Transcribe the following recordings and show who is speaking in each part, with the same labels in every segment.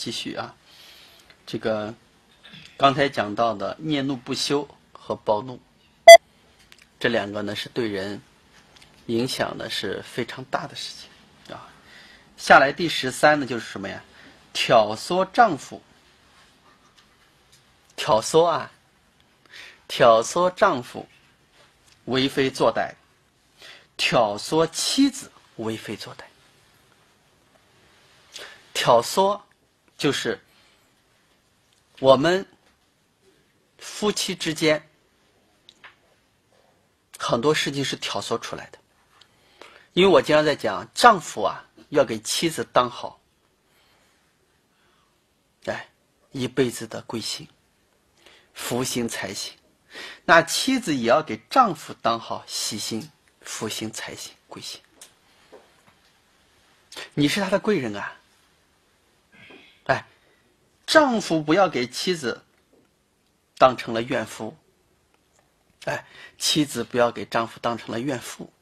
Speaker 1: 继续啊，这个刚才讲到的念怒不休和暴怒，这两个呢是对人影响的是非常大的事情啊。下来第十三呢就是什么呀？挑唆丈夫，挑唆啊，挑唆丈夫为非作歹，挑唆妻子为非作歹，挑唆。就是我们夫妻之间很多事情是挑唆出来的，因为我经常在讲，丈夫啊要给妻子当好，哎，一辈子的贵姓，福星、财星，那妻子也要给丈夫当好喜星、福星、财星、贵星，你是他的贵人啊。丈夫不要给妻子当成了怨妇，哎，妻子不要给丈夫当成了怨妇，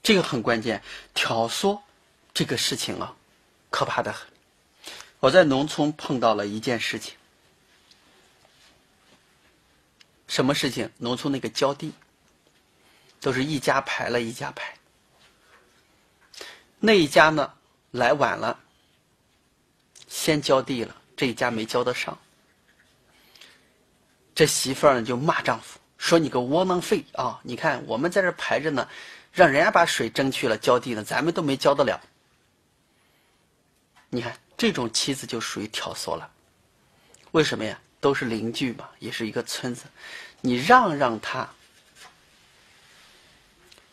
Speaker 1: 这个很关键。挑唆这个事情啊，可怕的很。我在农村碰到了一件事情，什么事情？农村那个浇地，都是一家排了一家排，那一家呢来晚了。先浇地了，这一家没浇得上，这媳妇儿就骂丈夫，说你个窝囊废啊！你看我们在这排着呢，让人家把水争去了浇地呢，咱们都没浇得了。你看这种妻子就属于挑唆了，为什么呀？都是邻居嘛，也是一个村子，你让让他，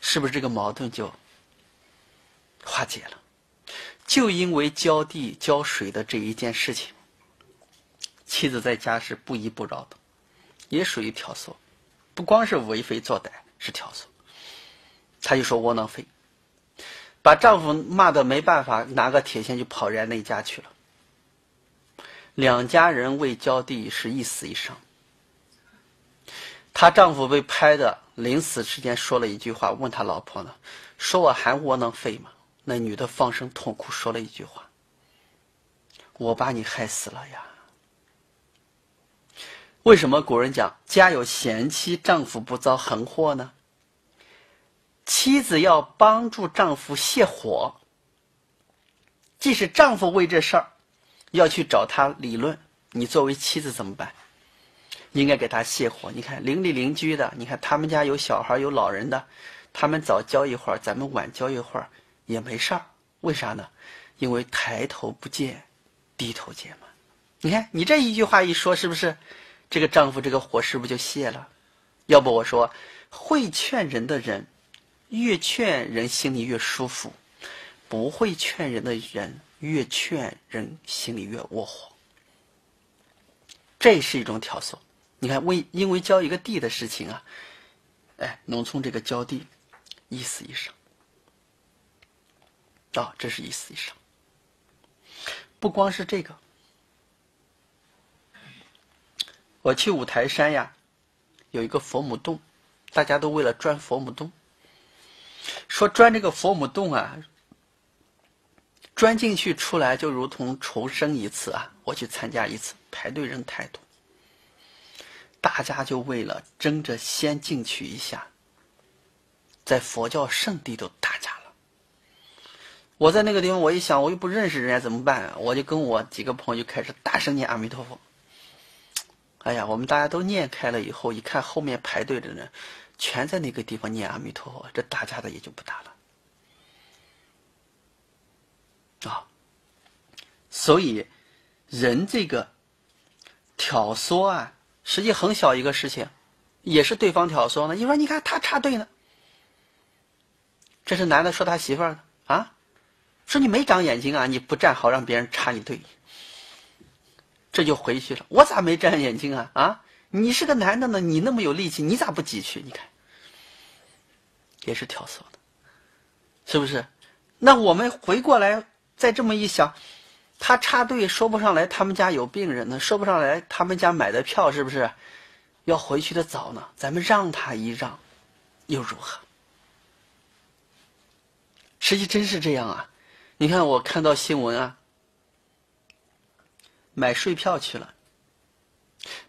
Speaker 1: 是不是这个矛盾就化解了？就因为浇地浇水的这一件事情，妻子在家是不依不饶的，也属于挑唆，不光是为非作歹，是挑唆。他就说窝囊废，把丈夫骂的没办法，拿个铁锨就跑人家那家去了。两家人为浇地是一死一伤，她丈夫被拍的临死之前说了一句话，问他老婆呢，说我还窝囊废吗？那女的放声痛哭，说了一句话：“我把你害死了呀！”为什么古人讲“家有贤妻，丈夫不遭横祸”呢？妻子要帮助丈夫泄火，即使丈夫为这事儿要去找他理论，你作为妻子怎么办？应该给他泄火。你看邻里邻居的，你看他们家有小孩有老人的，他们早教一会儿，咱们晚教一会儿。也没事儿，为啥呢？因为抬头不见低头见嘛。你看你这一句话一说，是不是这个丈夫这个火是不是就泄了？要不我说，会劝人的人越劝人心里越舒服，不会劝人的人越劝人心里越窝火。这是一种挑唆。你看为因为交一个地的事情啊，哎，农村这个交地一死一伤。啊，这是一死一生。不光是这个，我去五台山呀，有一个佛母洞，大家都为了钻佛母洞。说钻这个佛母洞啊，钻进去出来就如同重生一次啊！我去参加一次，排队人太多，大家就为了争着先进去一下，在佛教圣地都打架了。我在那个地方，我一想，我又不认识人家，怎么办？我就跟我几个朋友就开始大声念阿弥陀佛。哎呀，我们大家都念开了以后，一看后面排队的人，全在那个地方念阿弥陀佛，这打架的也就不打了。啊，所以人这个挑唆啊，实际很小一个事情，也是对方挑唆呢。你说，你看他插队呢，这是男的说他媳妇儿啊。说你没长眼睛啊！你不站好让别人插你队，这就回去了。我咋没长眼睛啊？啊，你是个男的呢，你那么有力气，你咋不挤去？你看，也是挑唆的，是不是？那我们回过来再这么一想，他插队说不上来，他们家有病人呢；说不上来，他们家买的票是不是要回去的早呢？咱们让他一让，又如何？实际真是这样啊！你看，我看到新闻啊，买税票去了，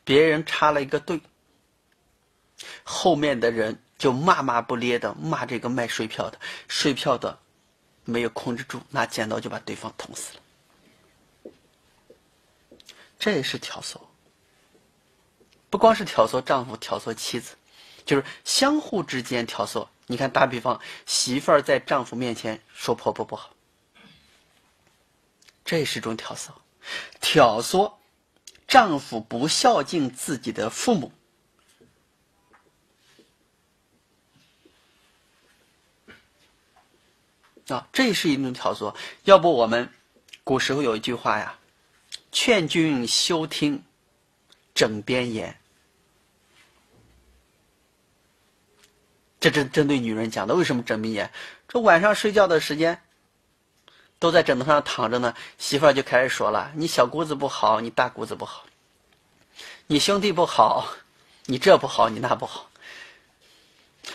Speaker 1: 别人插了一个队，后面的人就骂骂不咧的骂这个卖税票的，税票的没有控制住，拿剪刀就把对方捅死了，这也是挑唆。不光是挑唆丈夫，挑唆妻子，就是相互之间挑唆。你看，打比方，媳妇儿在丈夫面前说婆婆不好。这也是种挑唆，挑唆丈夫不孝敬自己的父母啊，这也是一种挑唆。要不我们古时候有一句话呀：“劝君休听枕边言。”这针针对女人讲的。为什么枕边言？这晚上睡觉的时间。都在枕头上躺着呢，媳妇儿就开始说了：“你小姑子不好，你大姑子不好，你兄弟不好，你这不好，你那不好。”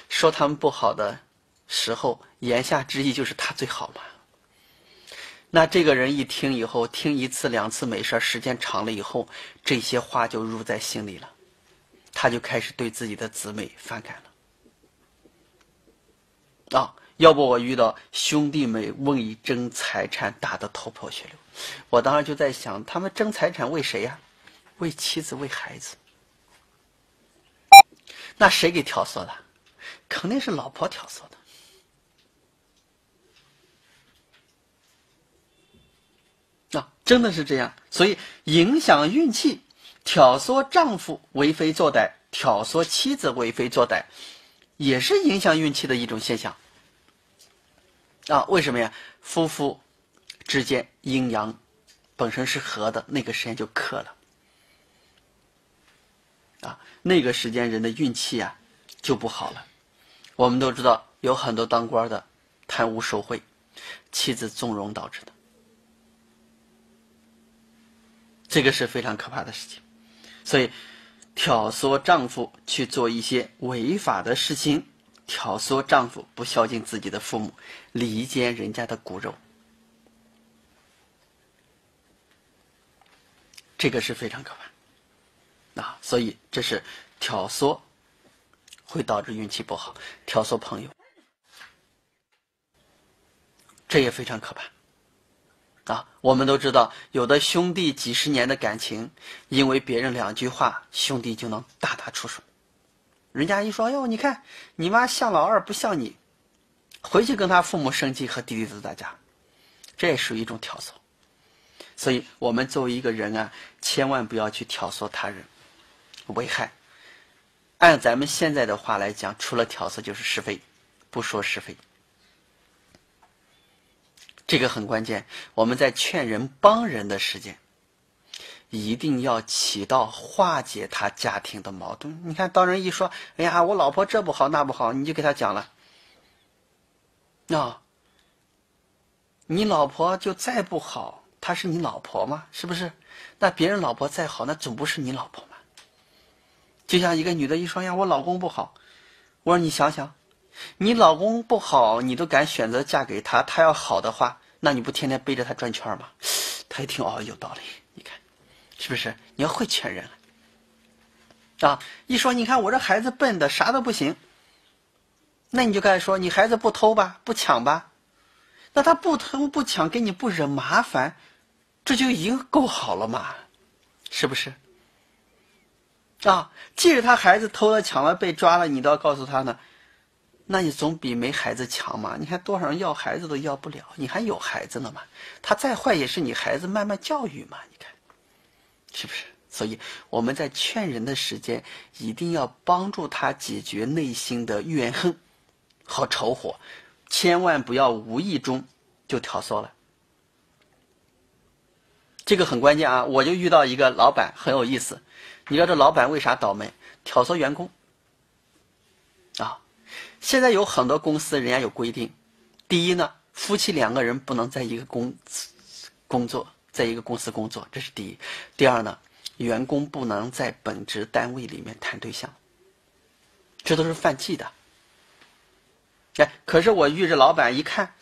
Speaker 1: 说他们不好的时候，言下之意就是他最好嘛。那这个人一听以后，听一次两次没事，时间长了以后，这些话就入在心里了，他就开始对自己的姊妹反感了，啊。要不我遇到兄弟们为争财产打得头破血流，我当时就在想，他们争财产为谁呀？为妻子，为孩子。那谁给挑唆的？肯定是老婆挑唆的。啊，真的是这样。所以影响运气，挑唆丈夫为非作歹，挑唆妻子为非作歹，也是影响运气的一种现象。啊，为什么呀？夫妇之间阴阳本身是合的，那个时间就克了。啊，那个时间人的运气啊就不好了。我们都知道，有很多当官的贪污受贿，妻子纵容导致的，这个是非常可怕的事情。所以，挑唆丈夫去做一些违法的事情。挑唆丈夫不孝敬自己的父母，离间人家的骨肉，这个是非常可怕啊！所以这是挑唆，会导致运气不好。挑唆朋友，这也非常可怕啊！我们都知道，有的兄弟几十年的感情，因为别人两句话，兄弟就能大打出手。人家一说哟，你看你妈像老二不像你，回去跟他父母生气和弟弟子打架，这也属于一种挑唆。所以，我们作为一个人啊，千万不要去挑唆他人，危害。按咱们现在的话来讲，除了挑唆就是是非，不说是非，这个很关键。我们在劝人帮人的时间，一定要起到化解他家庭的矛盾。你看，当人一说：“哎呀，我老婆这不好那不好”，你就给他讲了。啊，你老婆就再不好，她是你老婆吗？是不是？那别人老婆再好，那总不是你老婆吗？就像一个女的一说呀：“我老公不好。”我说：“你想想，你老公不好，你都敢选择嫁给他？他要好的话，那你不天天背着他转圈吗？”他一听哦，有道理，你看。是不是你要会劝人啊？一说你看我这孩子笨的啥都不行，那你就该说你孩子不偷吧，不抢吧，那他不偷不抢给你不惹麻烦，这就已经够好了嘛，是不是？啊，即使他孩子偷了抢了被抓了，你都要告诉他呢，那你总比没孩子强嘛。你看多少人要孩子都要不了，你还有孩子呢嘛？他再坏也是你孩子，慢慢教育嘛。你看。是不是？所以我们在劝人的时间，一定要帮助他解决内心的怨恨和仇火，千万不要无意中就挑唆了。这个很关键啊！我就遇到一个老板很有意思，你知道这老板为啥倒霉？挑唆员工啊！现在有很多公司人家有规定，第一呢，夫妻两个人不能在一个公司工作。在一个公司工作，这是第一。第二呢，员工不能在本职单位里面谈对象，这都是犯忌的。哎，可是我遇着老板一看，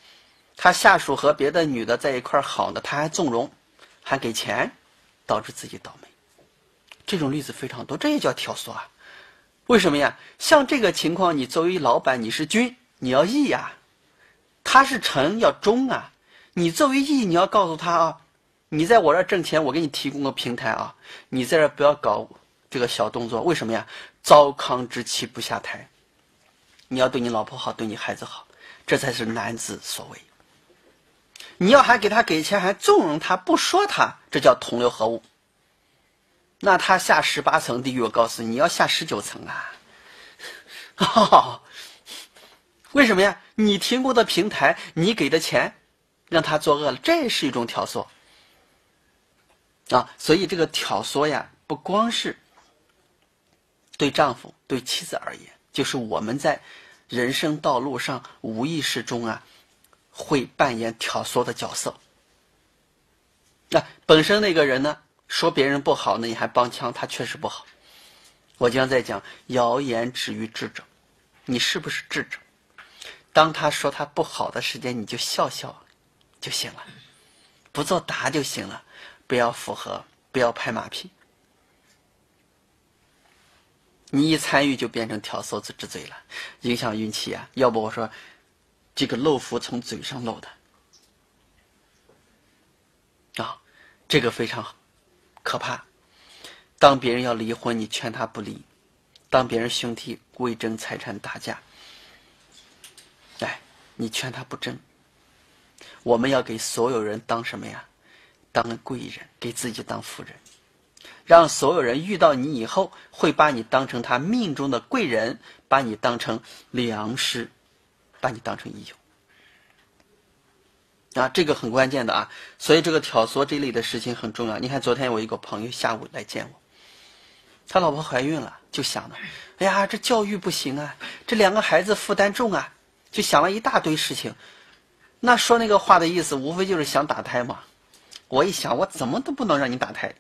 Speaker 1: 他下属和别的女的在一块好呢，他还纵容，还给钱，导致自己倒霉。这种例子非常多，这也叫挑唆啊？为什么呀？像这个情况，你作为老板，你是君，你要义呀，他是臣，要忠啊。你作为义，你要告诉他啊。你在我这挣钱，我给你提供个平台啊！你在这不要搞这个小动作，为什么呀？糟糠之妻不下台，你要对你老婆好，对你孩子好，这才是男子所为。你要还给他给钱，还纵容他，不说他，这叫同流合污。那他下十八层地狱，我告诉你要下十九层啊！为什么呀？你提供的平台，你给的钱，让他作恶了，这是一种挑唆。啊，所以这个挑唆呀，不光是对丈夫、对妻子而言，就是我们在人生道路上无意识中啊，会扮演挑唆的角色。那本身那个人呢，说别人不好呢，你还帮腔，他确实不好。我经常在讲，谣言止于智者，你是不是智者？当他说他不好的时间，你就笑笑就行了，不做答就行了。不要附和，不要拍马屁。你一参与就变成挑唆子之罪了，影响运气啊！要不我说，这个漏福从嘴上漏的啊，这个非常好，可怕。当别人要离婚，你劝他不离；当别人兄弟为争财产打架，哎，你劝他不争。我们要给所有人当什么呀？当贵人，给自己当富人，让所有人遇到你以后，会把你当成他命中的贵人，把你当成良师，把你当成益友。啊，这个很关键的啊，所以这个挑唆这类的事情很重要。你看，昨天我一个朋友下午来见我，他老婆怀孕了，就想了，哎呀，这教育不行啊，这两个孩子负担重啊，就想了一大堆事情。那说那个话的意思，无非就是想打胎嘛。我一想，我怎么都不能让你打胎，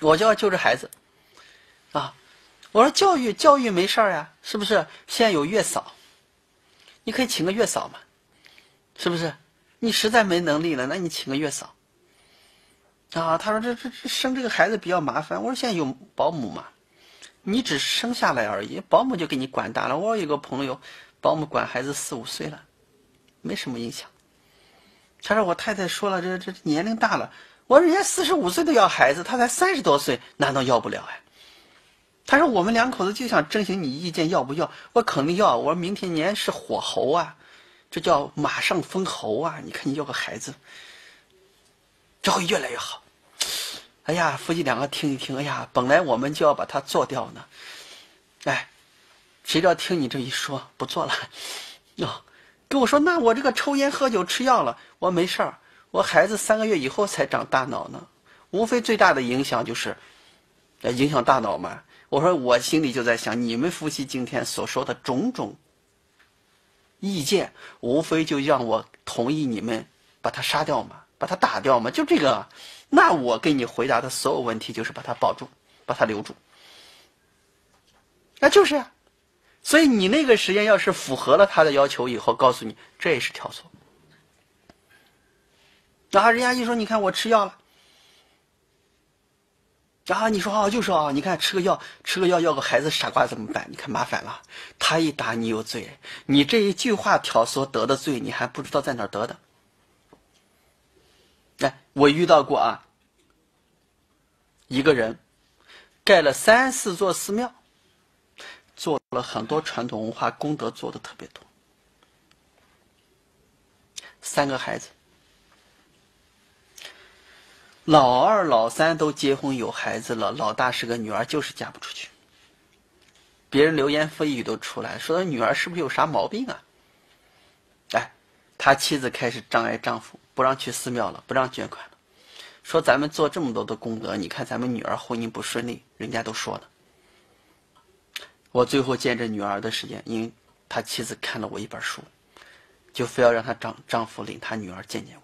Speaker 1: 我就要救这孩子，啊！我说教育教育没事儿呀，是不是？现在有月嫂，你可以请个月嫂嘛，是不是？你实在没能力了，那你请个月嫂。啊，他说这这生这个孩子比较麻烦，我说现在有保姆嘛，你只是生下来而已，保姆就给你管大了。我有个朋友，保姆管孩子四五岁了，没什么影响。他说：“我太太说了，这这年龄大了。”我说：“人家四十五岁都要孩子，他才三十多岁，难道要不了呀？”他说：“我们两口子就想征询你意见，要不要？我肯定要。”我说明天年是火猴啊，这叫马上封侯啊！你看你要个孩子，这会越来越好。哎呀，夫妻两个听一听，哎呀，本来我们就要把它做掉呢，哎，谁知道听你这一说，不做了，哟。跟我说，那我这个抽烟、喝酒、吃药了，我说没事儿，我孩子三个月以后才长大脑呢，无非最大的影响就是，呃，影响大脑嘛。我说我心里就在想，你们夫妻今天所说的种种意见，无非就让我同意你们把他杀掉嘛，把他打掉嘛，就这个。那我给你回答的所有问题就是把他保住，把他留住，那就是呀。所以你那个时间要是符合了他的要求以后，告诉你这也是挑唆。后人家一说，你看我吃药了。然后你说啊，就说啊，你看吃个药，吃个药要个孩子，傻瓜怎么办？你看麻烦了，他一打你有罪，你这一句话挑唆得的罪，你还不知道在哪儿得的。哎，我遇到过啊，一个人盖了三四座寺庙。做了很多传统文化功德，做的特别多。三个孩子，老二、老三都结婚有孩子了，老大是个女儿，就是嫁不出去。别人流言蜚语都出来说他女儿是不是有啥毛病啊？哎，他妻子开始障碍丈夫，不让去寺庙了，不让捐款了，说咱们做这么多的功德，你看咱们女儿婚姻不顺利，人家都说了。我最后见这女儿的时间，因为她妻子看了我一本书，就非要让她丈丈夫领她女儿见见我。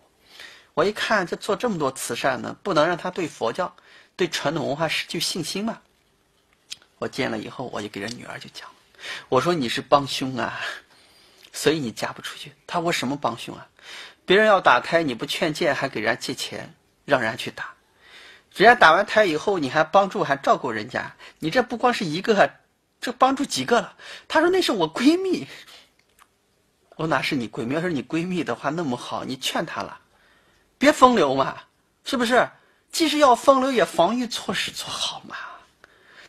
Speaker 1: 我一看，这做这么多慈善呢，不能让她对佛教、对传统文化失去信心嘛。我见了以后，我就给这女儿就讲，我说你是帮凶啊，所以你嫁不出去。她我什么帮凶啊？别人要打胎，你不劝谏，还给人家借钱，让人家去打，人家打完胎以后，你还帮助还照顾人家，你这不光是一个。这帮助几个了？她说那是我闺蜜。我哪是你闺蜜？要是你闺蜜的话，那么好，你劝她了，别风流嘛，是不是？即使要风流，也防御措施做好嘛。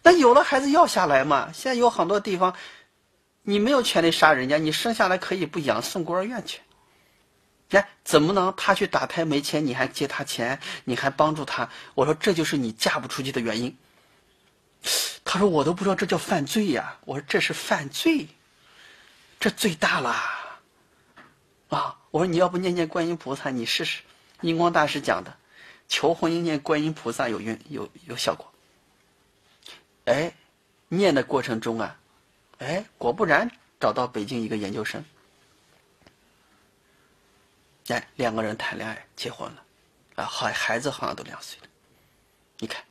Speaker 1: 那有了孩子要下来嘛？现在有很多地方，你没有权利杀人家，你生下来可以不养，送孤儿院去。来，怎么能她去打胎没钱，你还借她钱，你还帮助她？我说这就是你嫁不出去的原因。他说：“我都不知道这叫犯罪呀！”我说：“这是犯罪，这罪大了。”啊！我说：“你要不念念观音菩萨，你试试。”印光大师讲的，求婚姻念观音菩萨有运，有有效果。哎，念的过程中啊，哎，果不然找到北京一个研究生，哎，两个人谈恋爱结婚了，啊，孩孩子好像都两岁了，你看。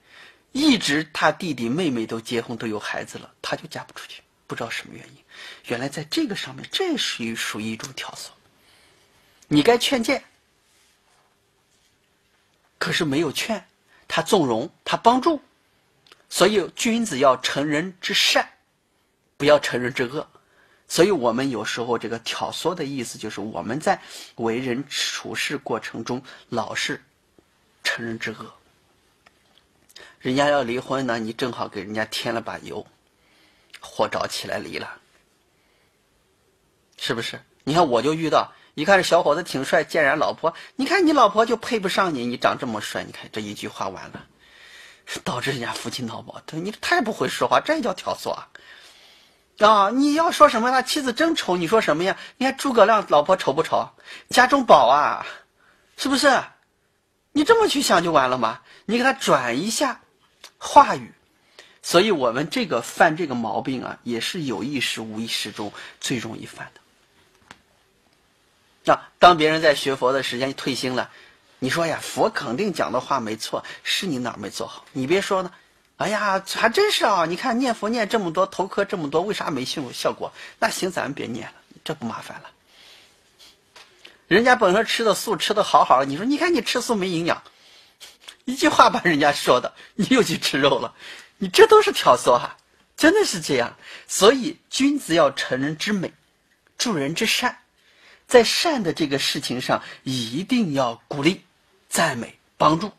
Speaker 1: 一直他弟弟妹妹都结婚都有孩子了，他就嫁不出去，不知道什么原因。原来在这个上面，这属于属于一种挑唆。你该劝谏，可是没有劝，他纵容他帮助，所以君子要成人之善，不要成人之恶。所以我们有时候这个挑唆的意思，就是我们在为人处事过程中老是成人之恶。人家要离婚呢，你正好给人家添了把油，火着起来离了，是不是？你看我就遇到，一看这小伙子挺帅，见人老婆，你看你老婆就配不上你，你长这么帅，你看这一句话完了，导致人家夫妻闹矛盾。你太不会说话，这也叫挑唆啊！啊，你要说什么？他妻子真丑，你说什么呀？你看诸葛亮老婆丑不丑？家中宝啊，是不是？你这么去想就完了吗？你给他转一下。话语，所以我们这个犯这个毛病啊，也是有意识、无意识中最容易犯的。那当别人在学佛的时间退心了，你说呀，佛肯定讲的话没错，是你哪没做好？你别说呢，哎呀，还真是啊！你看念佛念这么多，头磕这么多，为啥没效果？效果那行，咱们别念了，这不麻烦了。人家本身吃的素，吃的好好的，你说，你看你吃素没营养？一句话把人家说的，你又去吃肉了，你这都是挑唆哈，真的是这样。所以君子要成人之美，助人之善，在善的这个事情上一定要鼓励、赞美、帮助，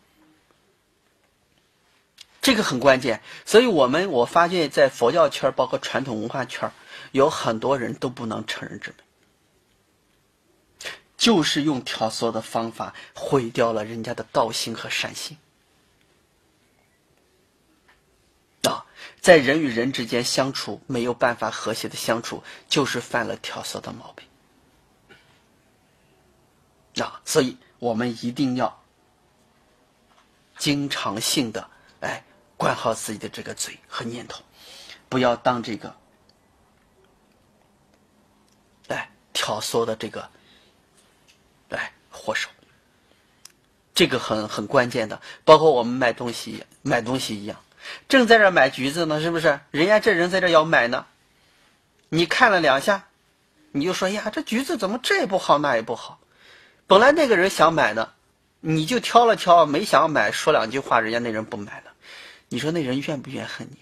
Speaker 1: 这个很关键。所以我们我发现，在佛教圈包括传统文化圈有很多人都不能成人之美。就是用挑唆的方法毁掉了人家的道心和善心啊，在人与人之间相处没有办法和谐的相处，就是犯了挑唆的毛病啊，所以我们一定要经常性的哎管好自己的这个嘴和念头，不要当这个哎挑唆的这个。祸首。这个很很关键的，包括我们买东西，买东西一样，正在这买橘子呢，是不是？人家这人在这要买呢，你看了两下，你就说呀，这橘子怎么这也不好那也不好？本来那个人想买呢，你就挑了挑，没想买，说两句话，人家那人不买了。你说那人怨不怨恨你？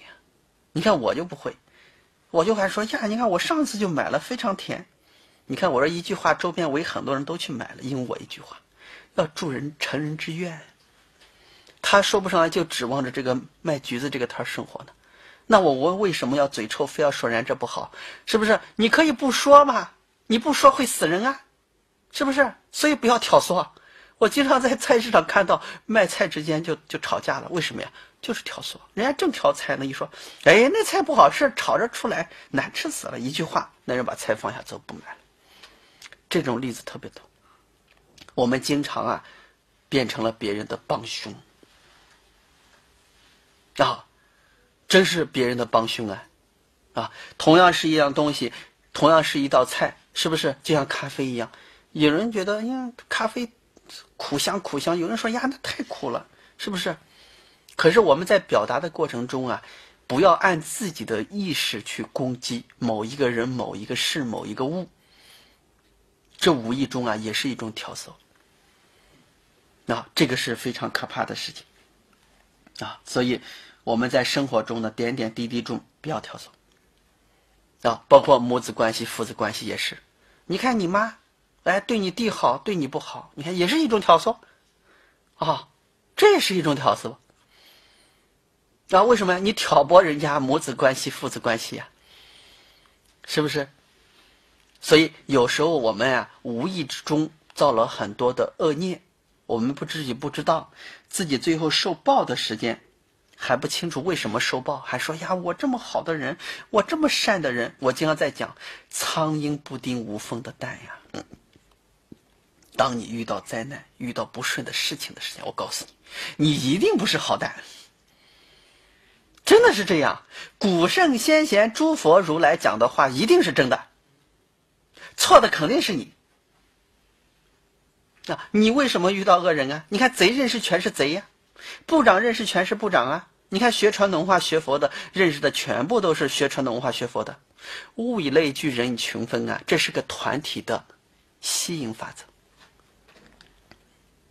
Speaker 1: 你看我就不会，我就还说呀，你看我上次就买了，非常甜。你看我这一句话，周边围很多人都去买了，因为我一句话，要助人成人之愿。他说不上来，就指望着这个卖橘子这个摊儿生活呢。那我我为什么要嘴臭，非要说人家这不好？是不是？你可以不说嘛，你不说会死人啊，是不是？所以不要挑唆。我经常在菜市场看到卖菜之间就就吵架了，为什么呀？就是挑唆。人家正挑菜呢，一说，哎，那菜不好吃，炒着出来难吃死了。一句话，那人把菜放下，走，不买了。这种例子特别多，我们经常啊变成了别人的帮凶啊，真是别人的帮凶啊！啊，同样是一样东西，同样是一道菜，是不是就像咖啡一样？有人觉得，呀，咖啡苦香苦香，有人说呀，那太苦了，是不是？可是我们在表达的过程中啊，不要按自己的意识去攻击某一个人、某一个事、某一个物。这无意中啊，也是一种挑唆，啊，这个是非常可怕的事情，啊，所以我们在生活中的点点滴滴中不要挑唆，啊，包括母子关系、父子关系也是。你看你妈，哎，对你弟好，对你不好，你看也是一种挑唆，啊，这也是一种挑唆，啊，为什么呀？你挑拨人家母子关系、父子关系呀，是不是？所以有时候我们啊，无意之中造了很多的恶孽，我们不自己不知道，自己最后受报的时间还不清楚，为什么受报？还说呀，我这么好的人，我这么善的人，我经常在讲“苍蝇不叮无缝的蛋”呀。当你遇到灾难、遇到不顺的事情的时候，我告诉你，你一定不是好蛋，真的是这样。古圣先贤、诸佛如来讲的话，一定是真的。错的肯定是你啊！你为什么遇到恶人啊？你看，贼认识全是贼呀，部长认识全是部长啊！你看，学传统文化、学佛的，认识的全部都是学传统文化、学佛的。物以类聚，人以群分啊！这是个团体的吸引法则。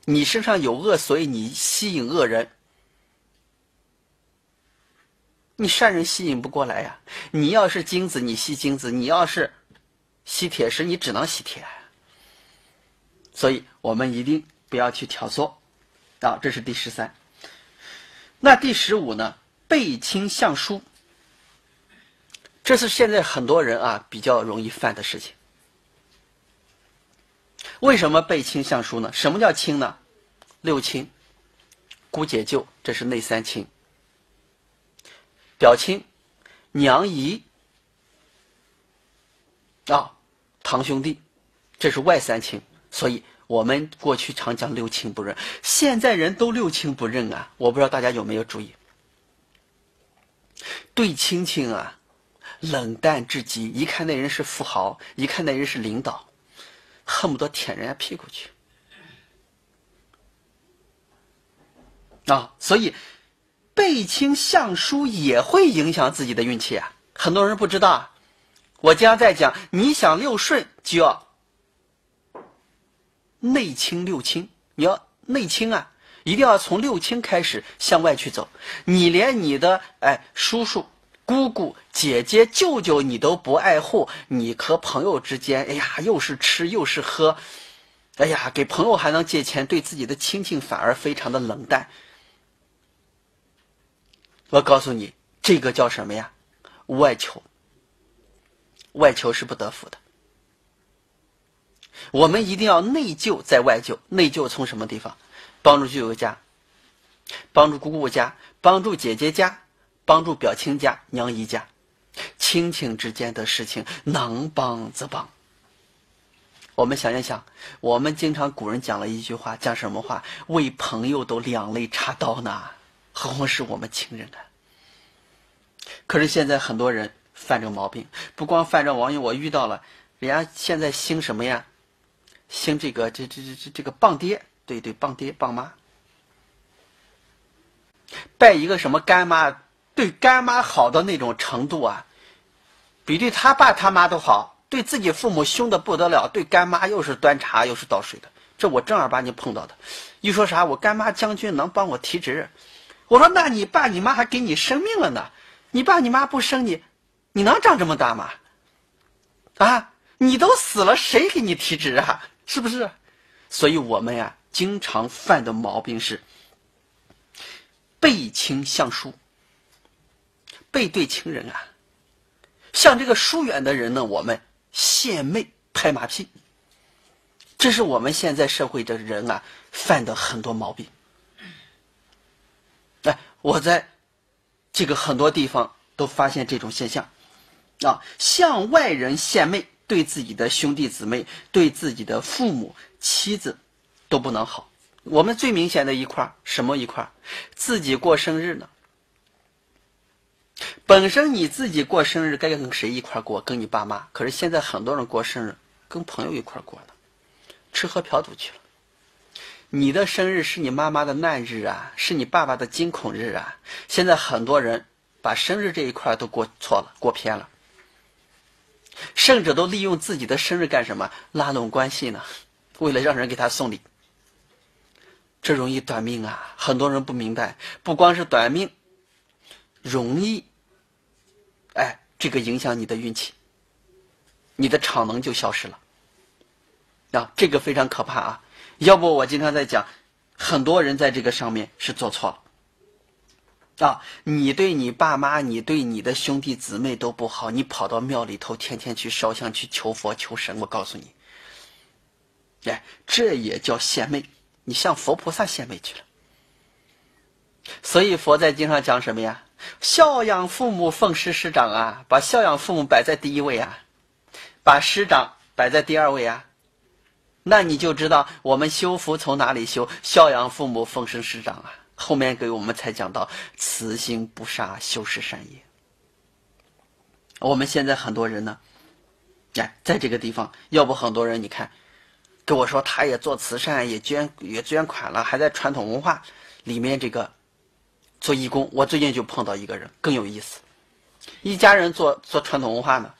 Speaker 1: 你身上有恶，所以你吸引恶人，你善人吸引不过来呀。你要是金子，你吸金子；你要是……吸铁石，你只能吸铁，所以我们一定不要去挑唆啊！这是第十三。那第十五呢？背亲向叔，这是现在很多人啊比较容易犯的事情。为什么背亲向叔呢？什么叫亲呢？六亲，姑、姐、舅，这是内三亲，表亲、娘姨啊。堂兄弟，这是外三亲，所以我们过去常讲六亲不认，现在人都六亲不认啊！我不知道大家有没有注意，对亲戚啊，冷淡至极，一看那人是富豪，一看那人是领导，恨不得舔人家屁股去啊！所以背亲相书也会影响自己的运气啊，很多人不知道。我经常在讲，你想六顺就要内清六清，你要内清啊，一定要从六清开始向外去走。你连你的哎叔叔、姑姑、姐姐、舅舅你都不爱护，你和朋友之间哎呀又是吃又是喝，哎呀给朋友还能借钱，对自己的亲戚反而非常的冷淡。我告诉你，这个叫什么呀？外求。外求是不得福的，我们一定要内疚在外救。内疚从什么地方？帮助舅舅家，帮助姑姑家，帮助姐姐家，帮助表亲家、娘姨家，亲情之间的事情能帮则帮。我们想一想，我们经常古人讲了一句话，讲什么话？为朋友都两肋插刀呢，何况是我们亲人呢？可是现在很多人。犯这个毛病，不光犯这毛病，我遇到了，人家现在兴什么呀？兴这个这这这这这个棒爹，对对棒爹棒妈，拜一个什么干妈，对干妈好的那种程度啊，比对他爸他妈都好，对自己父母凶的不得了，对干妈又是端茶又是倒水的，这我正儿八经碰到的，一说啥我干妈将军能帮我提职，我说那你爸你妈还给你生命了呢，你爸你妈不生你。你能长这么大吗？啊，你都死了，谁给你提职啊？是不是？所以，我们呀，经常犯的毛病是背亲向疏，背对亲人啊，像这个疏远的人呢，我们献媚拍马屁。这是我们现在社会的人啊犯的很多毛病。哎，我在这个很多地方都发现这种现象。啊，向外人献媚，对自己的兄弟姊妹、对自己的父母、妻子，都不能好。我们最明显的一块什么一块自己过生日呢？本身你自己过生日该跟谁一块过？跟你爸妈。可是现在很多人过生日跟朋友一块过呢，吃喝嫖赌去了。你的生日是你妈妈的难日啊，是你爸爸的惊恐日啊。现在很多人把生日这一块都过错了，过偏了。圣者都利用自己的生日干什么？拉拢关系呢？为了让人给他送礼，这容易短命啊！很多人不明白，不光是短命，容易，哎，这个影响你的运气，你的场能就消失了。啊，这个非常可怕啊！要不我经常在讲，很多人在这个上面是做错了。啊！你对你爸妈，你对你的兄弟姊妹都不好，你跑到庙里头天天去烧香去求佛求神。我告诉你，哎，这也叫献媚，你向佛菩萨献媚去了。所以佛在经上讲什么呀？孝养父母，奉师师长啊，把孝养父母摆在第一位啊，把师长摆在第二位啊。那你就知道我们修福从哪里修？孝养父母，奉师师长啊。后面给我们才讲到，慈心不杀，修是善业。我们现在很多人呢，哎，在这个地方，要不很多人，你看，跟我说他也做慈善，也捐也捐款了，还在传统文化里面这个做义工。我最近就碰到一个人更有意思，一家人做做传统文化呢，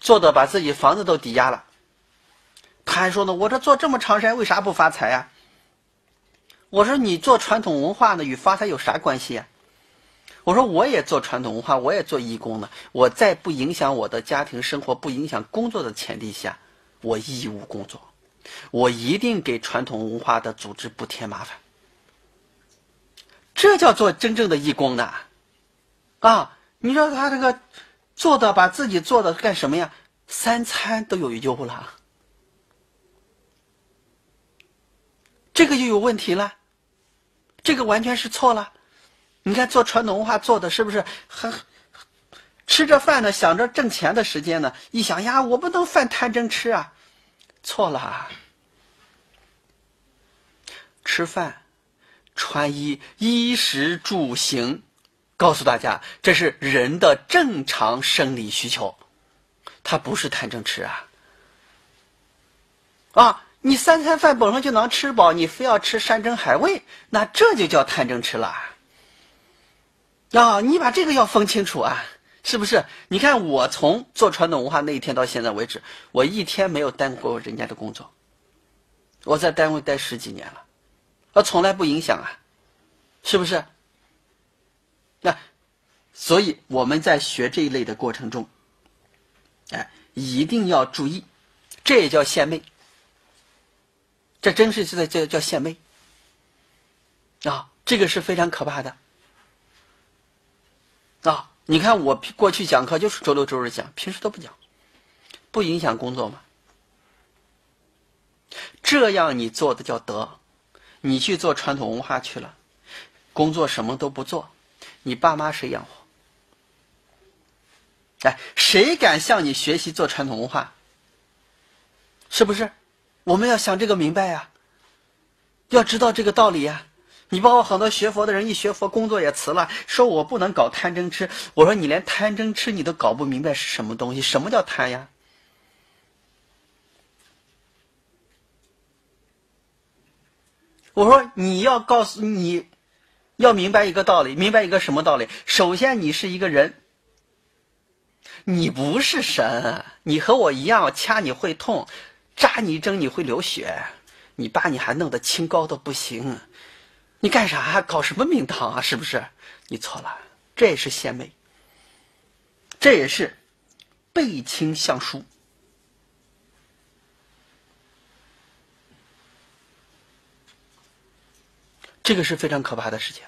Speaker 1: 做的把自己房子都抵押了，他还说呢，我这做这么长时间，为啥不发财呀？我说你做传统文化呢，与发财有啥关系呀？我说我也做传统文化，我也做义工呢。我在不影响我的家庭生活、不影响工作的前提下，我义务工作，我一定给传统文化的组织不添麻烦。这叫做真正的义工呢，啊？你说他这个做的把自己做的干什么呀？三餐都有忧了，这个就有问题了。这个完全是错了，你看做传统文化做的是不是？还吃着饭呢，想着挣钱的时间呢，一想呀，我不能犯贪嗔吃啊，错了。吃饭、穿衣、衣食住行，告诉大家，这是人的正常生理需求，它不是贪嗔痴啊，啊。你三餐饭本身就能吃饱，你非要吃山珍海味，那这就叫贪嗔吃了啊！你把这个要分清楚啊，是不是？你看我从做传统文化那一天到现在为止，我一天没有耽误过人家的工作，我在单位待十几年了，我从来不影响啊，是不是？那所以我们在学这一类的过程中，哎，一定要注意，这也叫献媚。这真是在叫叫献媚，啊，这个是非常可怕的，啊！你看我过去讲课就是周六周日讲，平时都不讲，不影响工作吗？这样你做的叫德，你去做传统文化去了，工作什么都不做，你爸妈谁养活？哎，谁敢向你学习做传统文化？是不是？我们要想这个明白呀，要知道这个道理呀。你包括很多学佛的人，一学佛工作也辞了，说我不能搞贪嗔痴。我说你连贪嗔痴你都搞不明白是什么东西？什么叫贪呀？我说你要告诉你，要明白一个道理，明白一个什么道理？首先，你是一个人，你不是神，你和我一样，我掐你会痛。扎你一针你会流血，你爸你还弄得清高的不行，你干啥？搞什么名堂啊？是不是？你错了，这也是献媚，这也是背亲相疏。这个是非常可怕的事情。